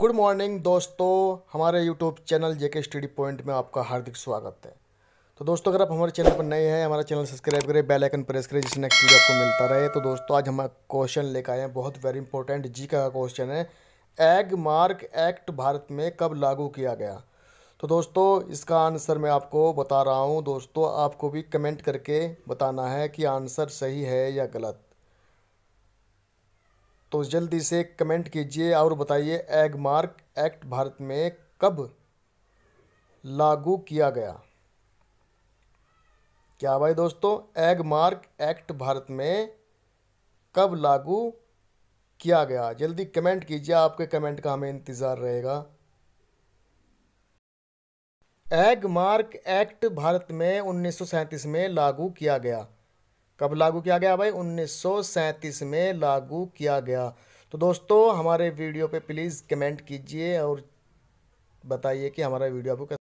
good morning दोस्तों हमारे YouTube channel JK study point में आपका हार्दिक स्वागत है तो दोस्तों अगर आप हमारे चैनल पर नए हैं हमारा चैनल सब्सक्राइब करें बेल आइकन प्रेस करें जिससे नेक्स्ट वीडियो आपको मिलता रहे तो दोस्तों आज हम क्वेश्चन लेकर आए हैं बहुत वेरी इंपॉर्टेंट जी का क्वेश्चन है एग मार्क एक्ट भारत में कब लागू किया गया तो दोस्तों इसका आंसर मैं आपको बता रहा हूँ दोस्तों आपको भी कमेंट करके बताना है कि आंसर सही है या गलत जल्दी से कमेंट कीजिए और बताइए एग मार्क एक्ट भारत में कब लागू किया गया क्या भाई दोस्तों एग मार्क एक्ट भारत में कब लागू किया गया जल्दी कमेंट कीजिए आपके कमेंट का हमें इंतज़ार रहेगा एग मार्क एक्ट भारत में उन्नीस में लागू किया गया कब लागू किया गया भाई उन्नीस में लागू किया गया तो दोस्तों हमारे वीडियो पे प्लीज़ कमेंट कीजिए और बताइए कि हमारा वीडियो आपको